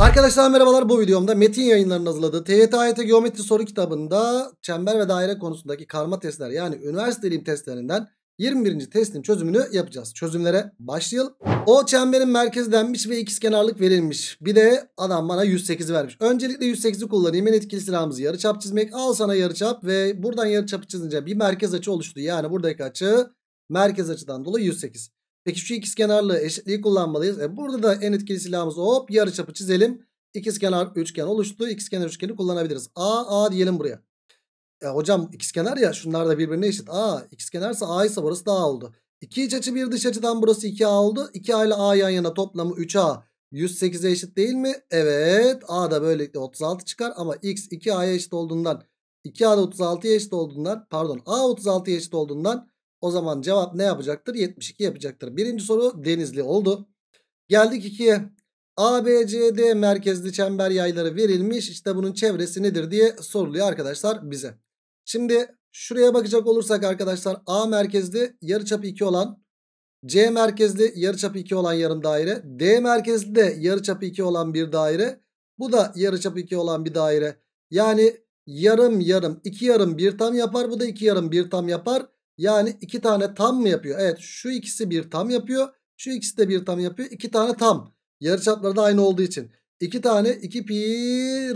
Arkadaşlar merhabalar bu videomda Metin yayınlarının hazırladığı TYT Geometri soru kitabında çember ve daire konusundaki karma testler yani üniversiteliğim testlerinden 21. testin çözümünü yapacağız. Çözümlere başlayalım. O çemberin merkezi denmiş ve ikizkenarlık verilmiş. Bir de adam bana 108 vermiş. Öncelikle 108'i kullanayım. En etkili silahımız yarıçap çizmek. Al sana yarıçap ve buradan yarıçapı çizince bir merkez açı oluştu. Yani buradaki açı merkez açıdan dolayı 108. Peki şu ikizkenarlı eşitliği kullanmalıyız. E burada da en etkili silahımız hop yarıçapı çizelim. İkizkenar üçgen oluştu. İkizkenar üçgeni kullanabiliriz. A A diyelim buraya. E hocam ikizkenar ya şunlar da birbirine eşit. A ikizkenarsa A ise burası da A oldu. İki iç açı bir dış açıdan burası 2A oldu. 2A ile A yan yana toplamı 3A. 108'e eşit değil mi? Evet. A da böylelikle 36 çıkar ama x 2A'ya eşit olduğundan 2A da 36'ya eşit olduğundan pardon A 36'ya eşit olduğundan o zaman cevap ne yapacaktır? 72 yapacaktır. Birinci soru denizli oldu. Geldik 2'ye. ABCD merkezli çember yayları verilmiş. İşte bunun çevresi nedir diye soruluyor arkadaşlar bize. Şimdi şuraya bakacak olursak arkadaşlar A merkezli yarıçap 2 olan C merkezli yarıçap 2 olan yarım daire, D merkezli de yarıçap 2 olan bir daire. Bu da yarıçap 2 olan bir daire. Yani yarım yarım iki yarım bir tam yapar. Bu da iki yarım bir tam yapar. Yani iki tane tam mı yapıyor? Evet şu ikisi bir tam yapıyor. Şu ikisi de bir tam yapıyor. İki tane tam. Yarıçapları da aynı olduğu için. iki tane 2 pi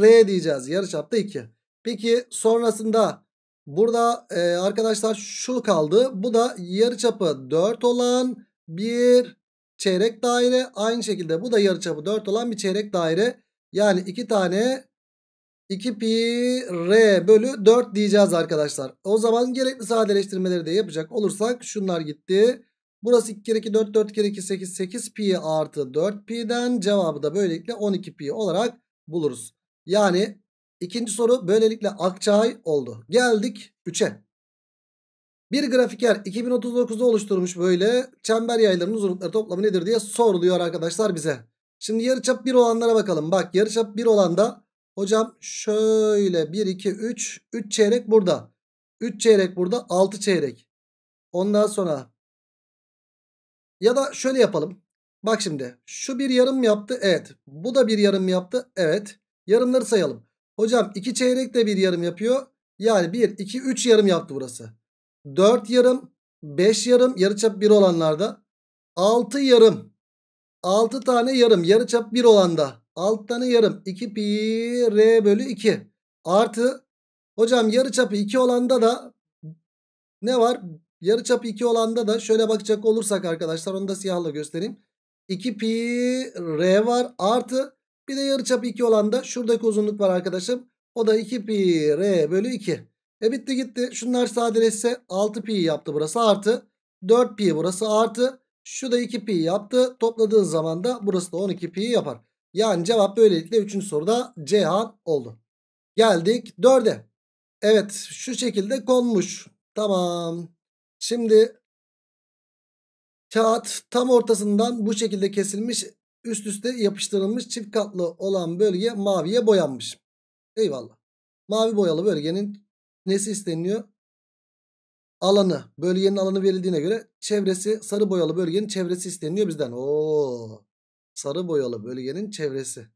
r diyeceğiz. Yarıçapta 2. Peki sonrasında burada e, arkadaşlar şu kaldı. Bu da yarıçapı 4 olan bir çeyrek daire. Aynı şekilde bu da yarıçapı 4 olan bir çeyrek daire. Yani iki tane 2 pi r bölü 4 diyeceğiz arkadaşlar. O zaman gerekli sadeleştirmeleri de yapacak olursak şunlar gitti. Burası 2 kere 2 4 4 kere 2 8 8 pi artı 4 pi'den cevabı da böylelikle 12 pi olarak buluruz. Yani ikinci soru böylelikle akçay oldu. Geldik 3'e. Bir grafiker 2039'da oluşturmuş böyle çember yaylarının uzunlukları toplamı nedir diye soruluyor arkadaşlar bize. Şimdi yarıçap 1 olanlara bakalım. Bak yarıçap 1 olanda Hocam şöyle 1, 2, 3. 3 çeyrek burada. 3 çeyrek burada. 6 çeyrek. Ondan sonra ya da şöyle yapalım. Bak şimdi şu bir yarım yaptı. Evet. Bu da bir yarım yaptı. Evet. Yarımları sayalım. Hocam 2 çeyrek de bir yarım yapıyor. Yani 1, 2, 3 yarım yaptı burası. 4 yarım, 5 yarım yarıçap 1 olanlarda. 6 yarım. 6 tane yarım yarıçap 1 olanda alttanı yarım 2 pi r bölü 2 artı hocam yarıçapı 2 olanda da ne var? Yarıçapı 2 olanda da şöyle bakacak olursak arkadaşlar onu da siyahla göstereyim. 2 pi r var artı bir de yarıçapı 2 olanda şuradaki uzunluk var arkadaşım. O da 2 pi r bölü 2. E bitti gitti. Şunlar sadeleşse 6 pi yaptı burası artı 4 pi burası artı. Şu da 2 pi yaptı. Topladığın zaman da burası da 12 pi yapar. Yani cevap böylelikle 3. soruda Cihan oldu. Geldik 4'e. Evet şu şekilde konmuş. Tamam. Şimdi kağıt tam ortasından bu şekilde kesilmiş üst üste yapıştırılmış çift katlı olan bölge maviye boyanmış. Eyvallah. Mavi boyalı bölgenin nesi isteniyor? Alanı. Bölgenin alanı verildiğine göre çevresi sarı boyalı bölgenin çevresi isteniyor bizden. Oo sarı boyalı bölgenin çevresi.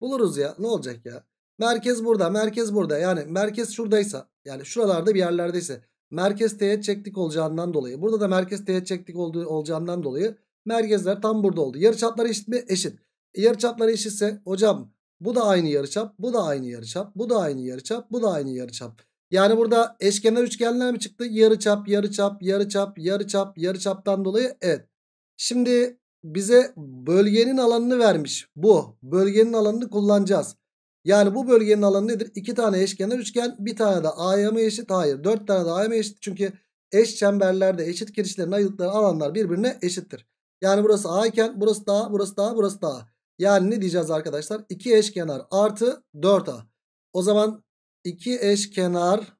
Buluruz ya ne olacak ya. Merkez burada merkez burada yani merkez şuradaysa yani şuralarda bir yerlerdeyse merkez teğet çektik olacağından dolayı burada da merkez teğet çektik olduğu, olacağından dolayı merkezler tam burada oldu. Yarıçapları eşit mi? Eşit. E, yarıçapları eşitse hocam bu da aynı yarıçap bu da aynı yarıçap bu da aynı yarıçap bu da aynı yarıçap. Yani burada eşkenar üçgenler mi çıktı? Yarıçap yarıçap yarıçap yarıçap yarıçaptan dolayı evet. Şimdi bize bölgenin alanını vermiş. Bu bölgenin alanını kullanacağız. Yani bu bölgenin alanı nedir? İki tane eşkenar üçgen bir tane de A'ya mı eşit? Hayır. dört tane de A'ya mı eşit? Çünkü eş çemberlerde eşit kirişlerin ayırdıkları alanlar birbirine eşittir. Yani burası A iken burası da A, burası da A, burası da A. Yani ne diyeceğiz arkadaşlar? 2 eşkenar artı dört a O zaman 2 eşkenar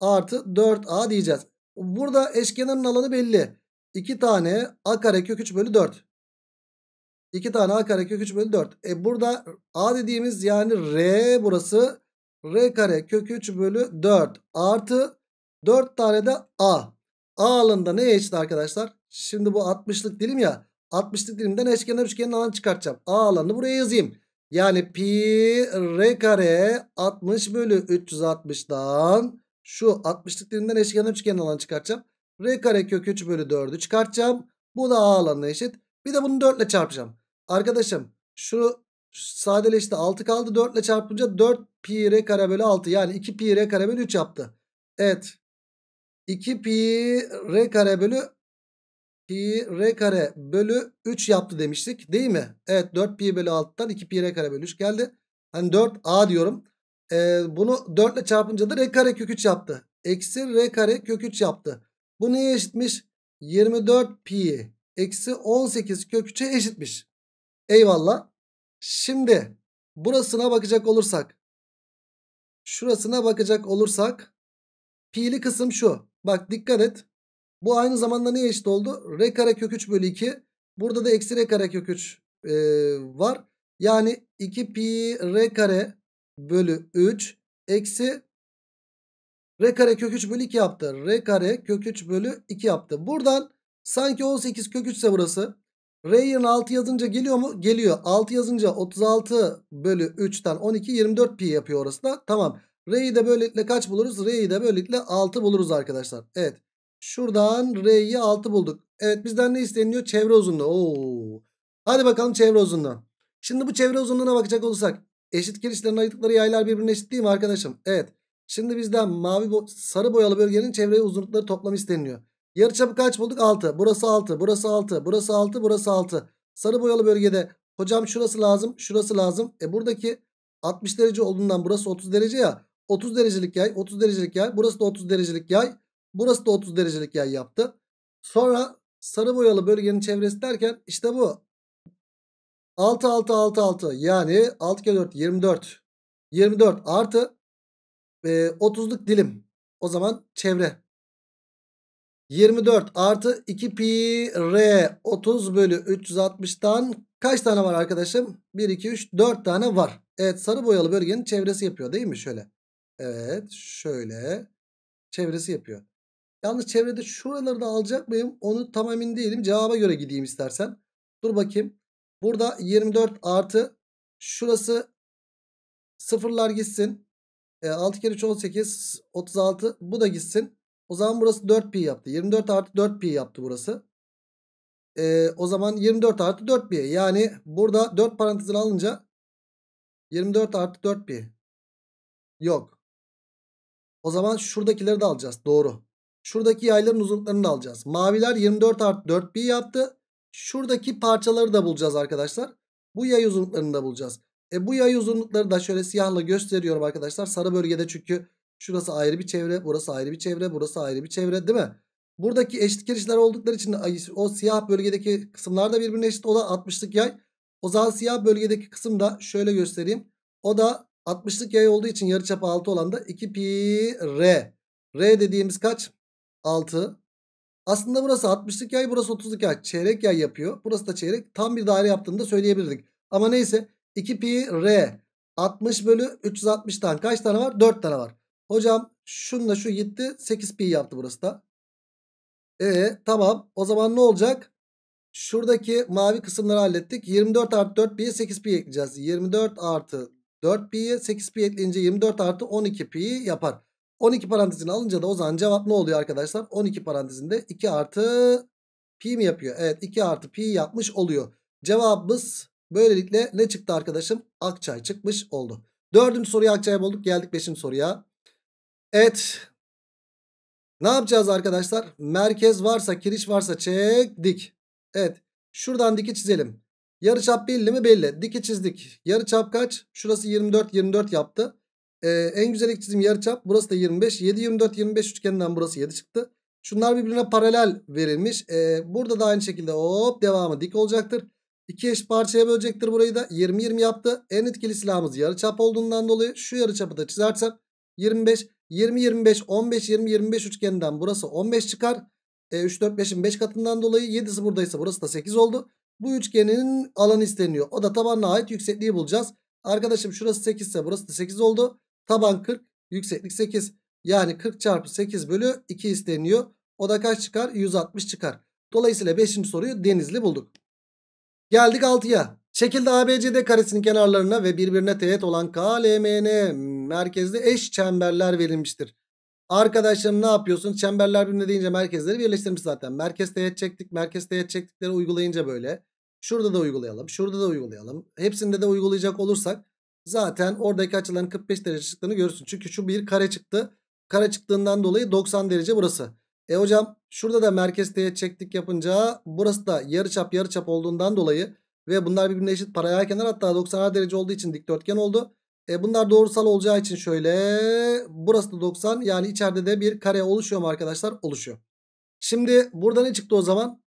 artı dört a diyeceğiz. Burada eşkenarın alanı belli. 2 tane a kare kök 3 bölü 4. 2 tane a kare kök 3 bölü 4. E burada a dediğimiz yani r burası r kare kök 3 bölü 4 artı 4 tane de a. A alanında neye eşit arkadaşlar? Şimdi bu 60'lık dilim ya. 60'lık dilimden eşkenar üçgenin alanı çıkartacağım. A alanını buraya yazayım. Yani pi r kare 60 bölü 360'dan şu 60'lık dilimden eşkenar üçgenin alanı çıkartacağım. R kare kök 3 bölü 4'ü çıkartacağım. Bu da A alanına eşit. Bir de bunu 4 ile çarpacağım. Arkadaşım şu sadeleşti 6 kaldı. 4 ile çarpınca 4 pi R kare bölü 6 yani 2 pi R kare bölü 3 yaptı. Evet 2 pi R kare bölü pi R kare bölü 3 yaptı demiştik değil mi? Evet 4 pi bölü 6'dan 2 pi R kare bölü 3 geldi. Hani 4 A diyorum. Ee, bunu 4 ile çarpınca da R kare kök 3 yaptı. Eksi R kare kök 3 yaptı. Bu neye eşitmiş? 24 pi eksi 18 kök 3'e eşitmiş. Eyvallah. Şimdi burasına bakacak olursak. Şurasına bakacak olursak. Pi'li kısım şu. Bak dikkat et. Bu aynı zamanda neye eşit oldu? R kare kök 3 bölü 2. Burada da eksi R kare kök 3 e, var. Yani 2 pi R kare bölü 3 eksi R kare kök 3 bölü 2 yaptı. R kare kök 3 bölü 2 yaptı. Buradan sanki 18 kök 3 ise burası. R yerine 6 yazınca geliyor mu? Geliyor. 6 yazınca 36 bölü 3'ten 12 24 pi yapıyor orası da. Tamam. R'yi de böylelikle kaç buluruz? R'yi de böylelikle 6 buluruz arkadaşlar. Evet. Şuradan R'yi 6 bulduk. Evet bizden ne isteniyor? Çevre uzunluğu. Oo. Hadi bakalım çevre uzunluğu. Şimdi bu çevre uzunluğuna bakacak olursak. Eşit kirişlerin ayırdıkları yaylar birbirine eşit değil mi arkadaşım? Evet. Şimdi bizden mavi bo sarı boyalı bölgenin çevreye uzunlukları toplamı isteniyor. Yarıçapı kaç bulduk? 6. Burası 6. Burası 6. Burası 6. Burası 6. Sarı boyalı bölgede hocam şurası lazım. Şurası lazım. E buradaki 60 derece olduğundan burası 30 derece ya. 30 derecelik yay. 30 derecelik yay. Burası da 30 derecelik yay. Burası da 30 derecelik yay yaptı. Sonra sarı boyalı bölgenin çevresi derken işte bu. 6 6 6 6 yani 6 kere 4 24. 24 artı e, 30'luk dilim. O zaman çevre. 24 artı 2 pi r 30 bölü 360'tan kaç tane var arkadaşım? 1, 2, 3, 4 tane var. Evet sarı boyalı bölgenin çevresi yapıyor değil mi? Şöyle. Evet şöyle çevresi yapıyor. Yalnız çevrede şuraları da alacak mıyım? Onu tam emin değilim. Cevaba göre gideyim istersen. Dur bakayım. Burada 24 artı şurası sıfırlar gitsin. 6 ee, kere 3 18 36 bu da gitsin. O zaman burası 4pi yaptı. 24 artı 4pi yaptı burası. E, o zaman 24 artı 4pi. Yani burada 4 parantezini alınca 24 artı 4pi. Yok. O zaman şuradakileri de alacağız. Doğru. Şuradaki yayların uzunluklarını da alacağız. Maviler 24 artı 4pi yaptı. Şuradaki parçaları da bulacağız arkadaşlar. Bu yay uzunluklarını da bulacağız. E bu yay uzunlukları da şöyle siyahla gösteriyorum arkadaşlar. Sarı bölgede çünkü şurası ayrı bir çevre, burası ayrı bir çevre, burası ayrı bir çevre değil mi? Buradaki eşit kirişler oldukları için o siyah bölgedeki kısımlar da birbirine eşit olan 60'lık yay. O zaman siyah bölgedeki kısım da şöyle göstereyim. O da 60'lık yay olduğu için yarıçapı 6 olan da 2 pi r. R dediğimiz kaç? 6. Aslında burası 60'lık yay burası 30'luk yay. Çeyrek yay yapıyor. Burası da çeyrek. Tam bir daire yaptığını da söyleyebilirdik. Ama neyse 2 pi r 60 bölü 360'tan kaç tane var? 4 tane var. Hocam şunla şu gitti 8 pi yaptı burası da. E tamam o zaman ne olacak? Şuradaki mavi kısımları hallettik. 24 artı 4 pi'ye 8 pi ekleyeceğiz. 24 artı 4 pi'ye 8 pi ekleyince 24 artı 12 pi yapar. 12 parantezini alınca da o zaman cevap ne oluyor arkadaşlar? 12 parantezinde 2 artı pi mi yapıyor? Evet 2 artı pi yapmış oluyor. Cevabımız Böylelikle ne çıktı arkadaşım? Akçay çıkmış oldu. Dördüncü soruyu akçay bulduk. Geldik beşinci soruya. Evet. Ne yapacağız arkadaşlar? Merkez varsa, kiriş varsa çek, dik. Evet. Şuradan diki çizelim. Yarıçap belli mi? Belli. Diki çizdik. Yarıçap kaç? Şurası 24, 24 yaptı. Ee, en güzel ilk çizim yarıçap. Burası da 25. 7, 24, 25 üçgeninden burası 7 çıktı. Şunlar birbirine paralel verilmiş. Ee, burada da aynı şekilde hop devamı dik olacaktır. 2 eş parçaya bölecektir burayı da. 20 20 yaptı. En etkili silahımız yarıçap olduğundan dolayı şu yarıçapı da çizersem 25 20 25 15 20 25 üçgeninden burası 15 çıkar. E, 3 4 5'in 5 katından dolayı 7'si buradaysa burası da 8 oldu. Bu üçgenin alanı isteniyor. O da tabanına ait yüksekliği bulacağız. Arkadaşım şurası 8 ise burası da 8 oldu. Taban 40 yükseklik 8. Yani 40 çarpı 8 bölü 2 isteniyor. O da kaç çıkar? 160 çıkar. Dolayısıyla 5. soruyu denizli bulduk. Geldik 6'ya. Şekilde ABCD karesinin kenarlarına ve birbirine teğet olan KLMN merkezde eş çemberler verilmiştir. Arkadaşlarım ne yapıyorsun? Çemberler birbirine deyince merkezleri birleştirmiş zaten. Merkez teğet çektik. Merkez teğet çektikleri uygulayınca böyle. Şurada da uygulayalım. Şurada da uygulayalım. Hepsinde de uygulayacak olursak zaten oradaki açıların 45 derece çıktığını görürsün. Çünkü şu bir kare çıktı. Kare çıktığından dolayı 90 derece burası. E hocam şurada da merkez teğet çektik yapınca burası da yarıçap yarıçap olduğundan dolayı ve bunlar birbirine eşit paralel kenar hatta 90 derece olduğu için dikdörtgen oldu. E bunlar doğrusal olacağı için şöyle burası da 90 yani içeride de bir kare oluşuyor mu arkadaşlar? Oluşuyor. Şimdi burada ne çıktı o zaman?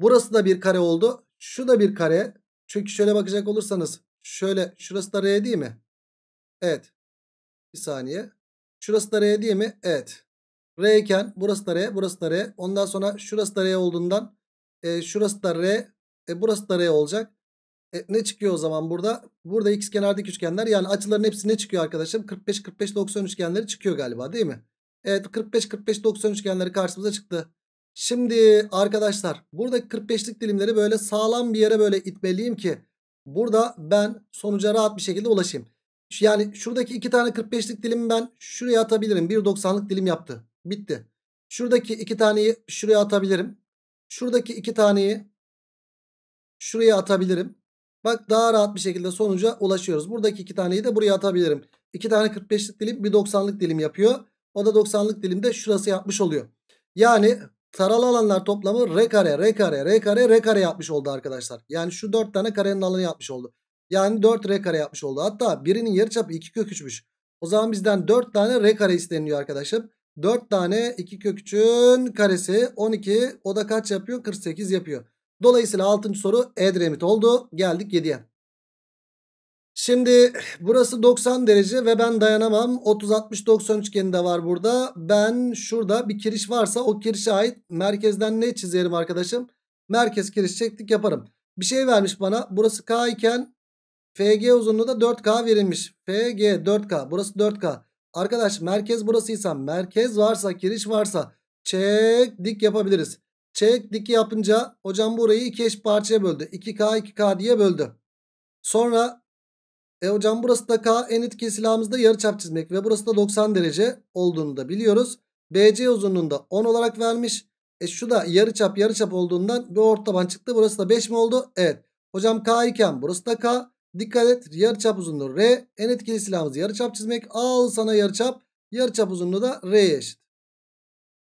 Burası da bir kare oldu. Şu da bir kare. Çünkü şöyle bakacak olursanız şöyle şurası da R değil mi? Evet. Bir saniye. Şurası da R değil mi? Evet. R iken burası da R, burası da R. Ondan sonra şurası da R olduğundan e, şurası da R, e, burası da R olacak. E, ne çıkıyor o zaman burada? Burada x kenardaki üçgenler yani açıların hepsi ne çıkıyor arkadaşım? 45, 45, 90 üçgenleri çıkıyor galiba değil mi? Evet 45, 45, 90 üçgenleri karşımıza çıktı. Şimdi arkadaşlar buradaki 45'lik dilimleri böyle sağlam bir yere böyle itmeliyim ki burada ben sonuca rahat bir şekilde ulaşayım. Yani şuradaki iki tane 45'lik dilimi ben şuraya atabilirim. 1.90'lık dilim yaptı. Bitti. Şuradaki iki taneyi şuraya atabilirim. Şuradaki iki taneyi şuraya atabilirim. Bak daha rahat bir şekilde sonuca ulaşıyoruz. Buradaki iki taneyi de buraya atabilirim. İki tane 45'lik dilim bir 90'lık dilim yapıyor. O da 90'lık dilimde şurası yapmış oluyor. Yani taralı alanlar toplamı r kare r kare r kare r kare yapmış oldu arkadaşlar. Yani şu 4 tane karenin alanı yapmış oldu. Yani 4 r kare yapmış oldu. Hatta birinin yarıçapı 2 kök 3'müş. O zaman bizden 4 tane r kare isteniyor arkadaşım. 4 tane 2 kök 3'ün karesi 12. O da kaç yapıyor? 48 yapıyor. Dolayısıyla 6. soru Edremit oldu. Geldik 7'ye. Şimdi burası 90 derece ve ben dayanamam. 30-60-90 üçgeni de var burada. Ben şurada bir kiriş varsa o kirişe ait merkezden ne çizerim arkadaşım? Merkez kiriş çektik yaparım. Bir şey vermiş bana. Burası K iken FG uzunluğu da 4K verilmiş. FG 4K. Burası 4K. Arkadaş merkez burasıysa merkez varsa giriş varsa çek dik yapabiliriz. Çek dik yapınca hocam burayı iki eş parçaya böldü. 2K 2K diye böldü. Sonra e hocam burası da K en etkili silahımız da yarıçap çizmek ve burası da 90 derece olduğunu da biliyoruz. BC uzunluğunda 10 olarak vermiş. E şu da yarı çap yarı çap olduğundan bir orta çıktı. Burası da 5 mi oldu? Evet. Hocam K iken burası da K. Dikkat et yarıçap uzunluğu R. En etkili silahımız yarıçap çizmek. Al sana yarıçap. Yarıçap uzunluğu da R'ye eşit.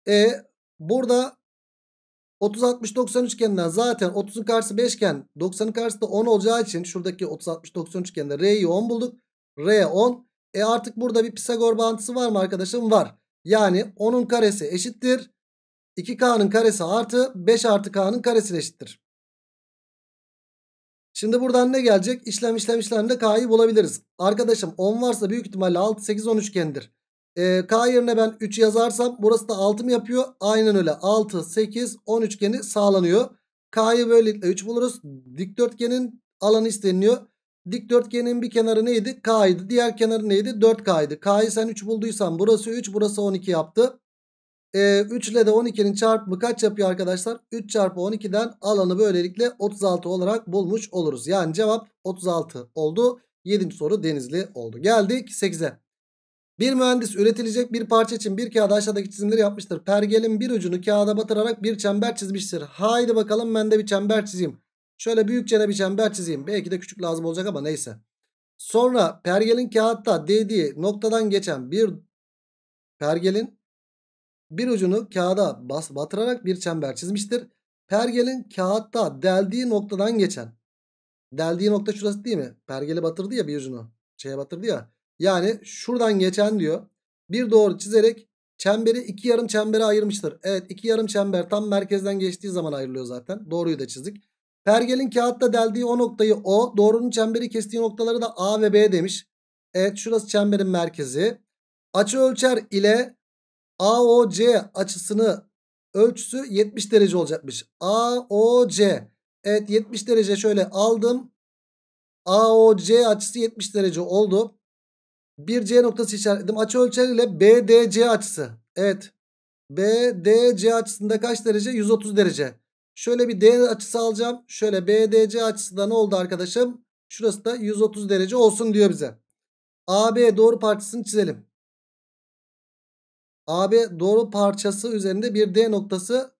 E burada 30 60 90 üçgeninden zaten 30'un karşısı 5 iken 90'ın karşısı da 10 olacağı için şuradaki 30 60 90 üçgeninde R'yi 10 bulduk. R 10. E artık burada bir Pisagor bağıntısı var mı arkadaşım? Var. Yani 10'un karesi eşittir. 2K'nın karesi artı 5 artı K'nın karesine eşittir. Şimdi buradan ne gelecek? İşlem işlem işlemde K'yı bulabiliriz. Arkadaşım 10 varsa büyük ihtimalle 6 8 10 üçgendir. Ee, K yerine ben 3 yazarsam burası da 6 mı yapıyor? Aynen öyle 6 8 10 üçgeni sağlanıyor. K'yı böylelikle 3 buluruz. Dikdörtgenin alanı isteniyor. Dikdörtgenin bir kenarı neydi? K'ydı. Diğer kenarı neydi? 4K'ydı. K'yı sen 3 bulduysan burası 3 burası 12 yaptı. E, ee, 3 ile de 12'nin çarpımı kaç yapıyor arkadaşlar? 3 çarpı 12'den alanı böylelikle 36 olarak bulmuş oluruz. Yani cevap 36 oldu. 7. soru denizli oldu. Geldik 8'e. Bir mühendis üretilecek bir parça için bir kağıda aşağıdaki çizimleri yapmıştır. Pergelin bir ucunu kağıda batırarak bir çember çizmiştir. Haydi bakalım ben de bir çember çizeyim. Şöyle büyükçe bir çember çizeyim. Belki de küçük lazım olacak ama neyse. Sonra pergelin kağıtta değdiği noktadan geçen bir pergelin bir ucunu kağıda bas batırarak bir çember çizmiştir. Pergelin kağıtta deldiği noktadan geçen. Deldiği nokta şurası değil mi? Pergeli batırdı ya bir ucunu. Şeye batırdı ya. Yani şuradan geçen diyor. Bir doğru çizerek çemberi iki yarım çembere ayırmıştır. Evet iki yarım çember tam merkezden geçtiği zaman ayrılıyor zaten. Doğruyu da çizdik. Pergelin kağıtta deldiği o noktayı O. Doğrunun çemberi kestiği noktaları da A ve B demiş. Evet şurası çemberin merkezi. Açı ölçer ile AOC açısını ölçüsü 70 derece olacakmış. AOC. Evet 70 derece şöyle aldım. AOC açısı 70 derece oldu. Bir C noktası işaretledim. Açı ölçer ile BDC açısı. Evet. BDC açısında kaç derece? 130 derece. Şöyle bir D açısı alacağım. Şöyle BDC açısı ne oldu arkadaşım? Şurası da 130 derece olsun diyor bize. AB doğru parçasını çizelim. AB doğru parçası üzerinde bir D noktası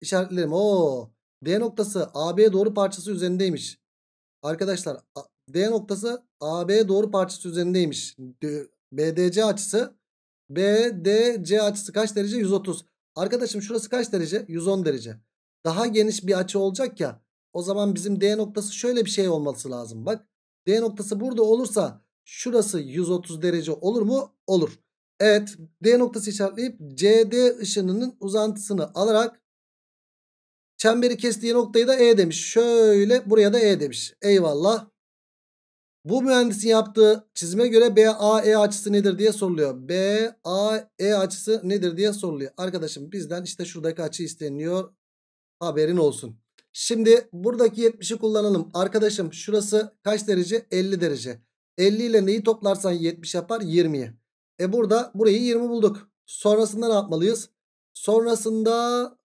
işaretlerim. O D noktası AB doğru parçası üzerindeymiş. Arkadaşlar D noktası AB doğru parçası üzerindeymiş. BDC açısı BDC açısı kaç derece? 130. Arkadaşım şurası kaç derece? 110 derece. Daha geniş bir açı olacak ya. O zaman bizim D noktası şöyle bir şey olması lazım. Bak D noktası burada olursa şurası 130 derece olur mu? Olur. Evet D noktası işaretleyip CD ışınının uzantısını alarak çemberi kestiği noktayı da E demiş. Şöyle buraya da E demiş. Eyvallah. Bu mühendisin yaptığı çizime göre BAE açısı nedir diye soruluyor. BAE açısı nedir diye soruluyor. Arkadaşım bizden işte şuradaki açı isteniyor. Haberin olsun. Şimdi buradaki 70'i kullanalım. Arkadaşım şurası kaç derece? 50 derece. 50 ile neyi toplarsan 70 yapar? 20'yi. E burada burayı 20 bulduk. Sonrasında ne yapmalıyız? Sonrasında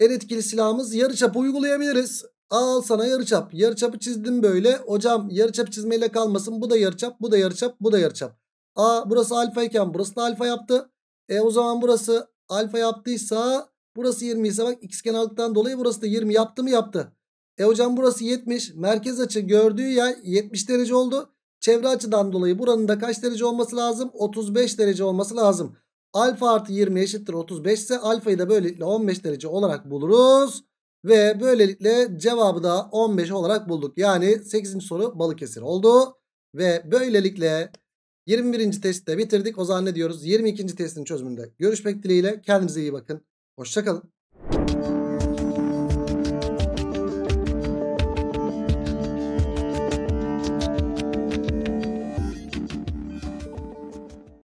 en etkili silahımız yarıçapı uygulayabiliriz. Al sana yarıçap. Yarıçapı çizdim böyle. Hocam yarıçap çizmeyle kalmasın. Bu da yarıçap, bu da yarıçap, bu da yarıçap. A burası alfa iken burası da alfa yaptı. E o zaman burası alfa yaptıysa burası 20 ise bak x kenarlıktan dolayı burası da 20 yaptı mı yaptı. E hocam burası 70. Merkez açı gördüğü yer 70 derece oldu. Çevre açıdan dolayı buranın da kaç derece olması lazım? 35 derece olması lazım. Alfa artı 20 eşittir 35 ise alfayı da böylelikle 15 derece olarak buluruz. Ve böylelikle cevabı da 15 olarak bulduk. Yani 8. soru Balıkesir oldu. Ve böylelikle 21. testi de bitirdik. O zaman ne diyoruz? 22. testin çözümünde görüşmek dileğiyle. Kendinize iyi bakın. Hoşçakalın.